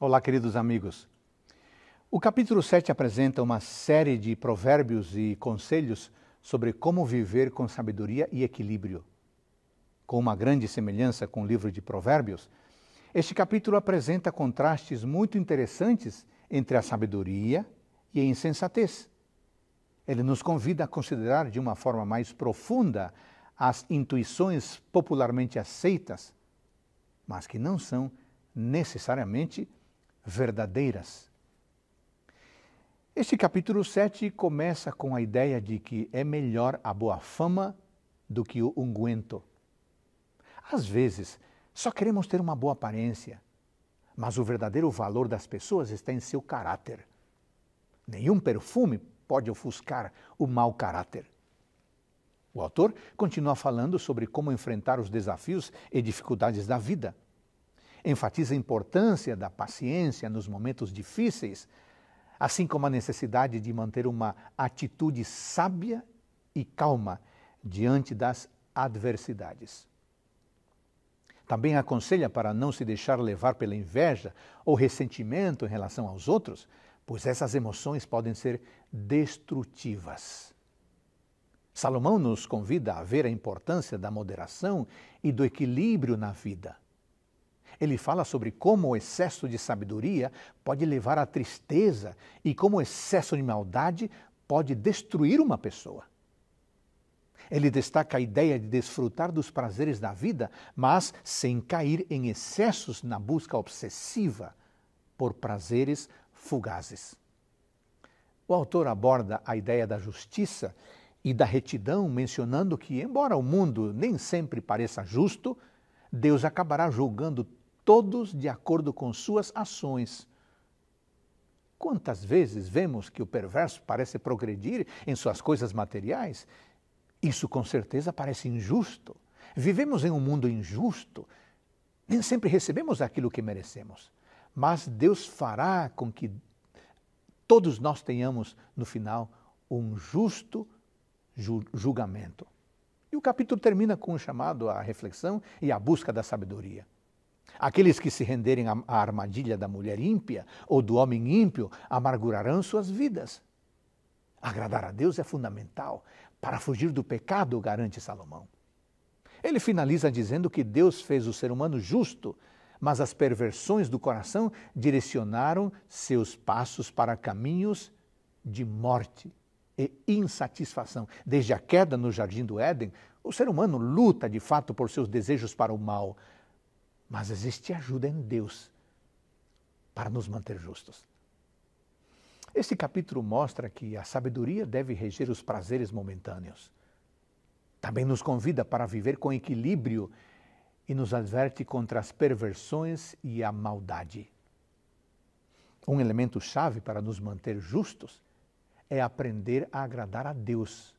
Olá, queridos amigos. O capítulo 7 apresenta uma série de provérbios e conselhos sobre como viver com sabedoria e equilíbrio. Com uma grande semelhança com o livro de Provérbios, este capítulo apresenta contrastes muito interessantes entre a sabedoria e a insensatez. Ele nos convida a considerar de uma forma mais profunda as intuições popularmente aceitas, mas que não são necessariamente verdadeiras. Este capítulo 7 começa com a ideia de que é melhor a boa fama do que o unguento. Às vezes, só queremos ter uma boa aparência, mas o verdadeiro valor das pessoas está em seu caráter. Nenhum perfume pode ofuscar o mau caráter. O autor continua falando sobre como enfrentar os desafios e dificuldades da vida. Enfatiza a importância da paciência nos momentos difíceis, assim como a necessidade de manter uma atitude sábia e calma diante das adversidades. Também aconselha para não se deixar levar pela inveja ou ressentimento em relação aos outros, pois essas emoções podem ser destrutivas. Salomão nos convida a ver a importância da moderação e do equilíbrio na vida. Ele fala sobre como o excesso de sabedoria pode levar à tristeza e como o excesso de maldade pode destruir uma pessoa. Ele destaca a ideia de desfrutar dos prazeres da vida, mas sem cair em excessos na busca obsessiva por prazeres fugazes. O autor aborda a ideia da justiça e da retidão, mencionando que, embora o mundo nem sempre pareça justo, Deus acabará julgando todos de acordo com suas ações. Quantas vezes vemos que o perverso parece progredir em suas coisas materiais? Isso com certeza parece injusto. Vivemos em um mundo injusto. Nem sempre recebemos aquilo que merecemos. Mas Deus fará com que todos nós tenhamos, no final, um justo julgamento. E o capítulo termina com um chamado à reflexão e à busca da sabedoria. Aqueles que se renderem à armadilha da mulher ímpia ou do homem ímpio amargurarão suas vidas. Agradar a Deus é fundamental para fugir do pecado, garante Salomão. Ele finaliza dizendo que Deus fez o ser humano justo, mas as perversões do coração direcionaram seus passos para caminhos de morte e insatisfação. Desde a queda no jardim do Éden, o ser humano luta de fato por seus desejos para o mal, mas existe ajuda em Deus para nos manter justos. Este capítulo mostra que a sabedoria deve reger os prazeres momentâneos. Também nos convida para viver com equilíbrio e nos adverte contra as perversões e a maldade. Um elemento chave para nos manter justos é aprender a agradar a Deus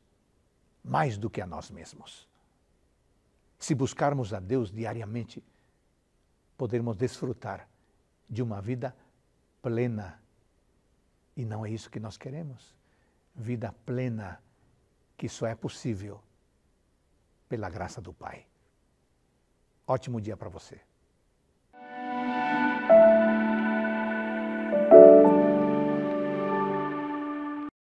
mais do que a nós mesmos. Se buscarmos a Deus diariamente, podermos desfrutar de uma vida plena. E não é isso que nós queremos. Vida plena que só é possível pela graça do Pai. Ótimo dia para você.